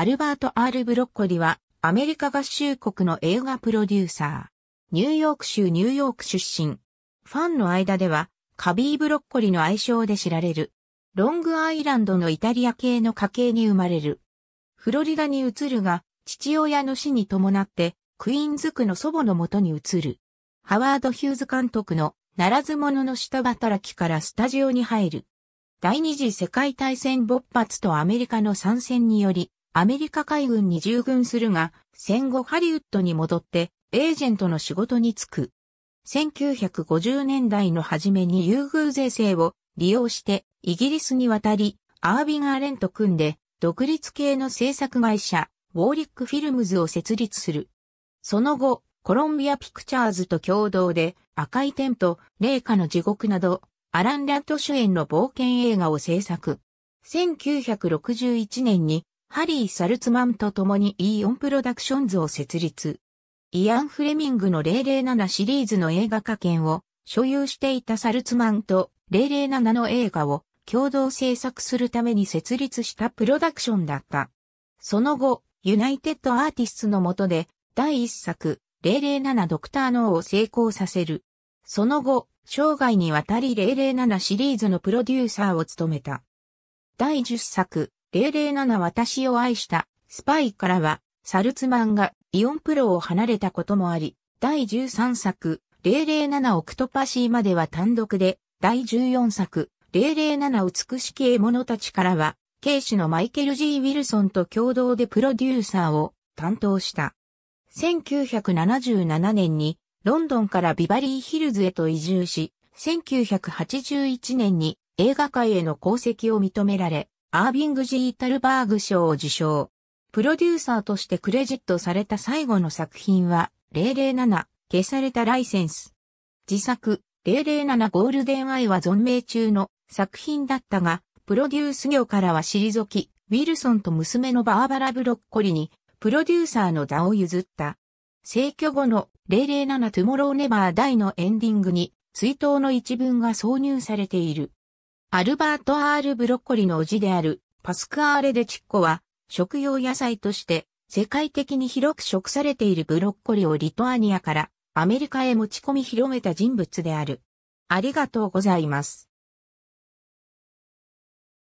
アルバート・アール・ブロッコリは、アメリカ合衆国の映画プロデューサー。ニューヨーク州ニューヨーク出身。ファンの間では、カビーブロッコリの愛称で知られる。ロングアイランドのイタリア系の家系に生まれる。フロリダに移るが、父親の死に伴って、クイーンズ区の祖母のもとに移る。ハワード・ヒューズ監督の、ならず者の下働きからスタジオに入る。第二次世界大戦勃発とアメリカの参戦により、アメリカ海軍に従軍するが、戦後ハリウッドに戻って、エージェントの仕事に就く。1950年代の初めに優遇税制を利用してイギリスに渡り、アービン・アーレンと組んで独立系の制作会社、ウォーリック・フィルムズを設立する。その後、コロンビア・ピクチャーズと共同で赤いテント、霊下の地獄など、アラン・ラッド主演の冒険映画を制作。1961年にハリー・サルツマンと共にイーオンプロダクションズを設立。イアン・フレミングの007シリーズの映画化権を所有していたサルツマンと007の映画を共同制作するために設立したプロダクションだった。その後、ユナイテッドアーティストの下で第一作007ドクターノーを成功させる。その後、生涯にわたり007シリーズのプロデューサーを務めた。第10作007私を愛した、スパイからは、サルツマンがイオンプロを離れたこともあり、第13作、007オクトパシーまでは単独で、第14作、007美しき獲物たちからは、警視のマイケル・ G・ ウィルソンと共同でプロデューサーを担当した。1977年にロンドンからビバリーヒルズへと移住し、1981年に映画界への功績を認められ、アービング・ジータルバーグ賞を受賞。プロデューサーとしてクレジットされた最後の作品は、007、消されたライセンス。自作、007ゴールデンアイは存命中の作品だったが、プロデュース業からは退き、ウィルソンと娘のバーバラ・ブロッコリに、プロデューサーの座を譲った。逝去後の007トゥモローネバー大のエンディングに、追悼の一文が挿入されている。アルバート・アール・ブロッコリの叔父であるパスク・アーレ・デチッコは食用野菜として世界的に広く食されているブロッコリをリトアニアからアメリカへ持ち込み広めた人物である。ありがとうございます。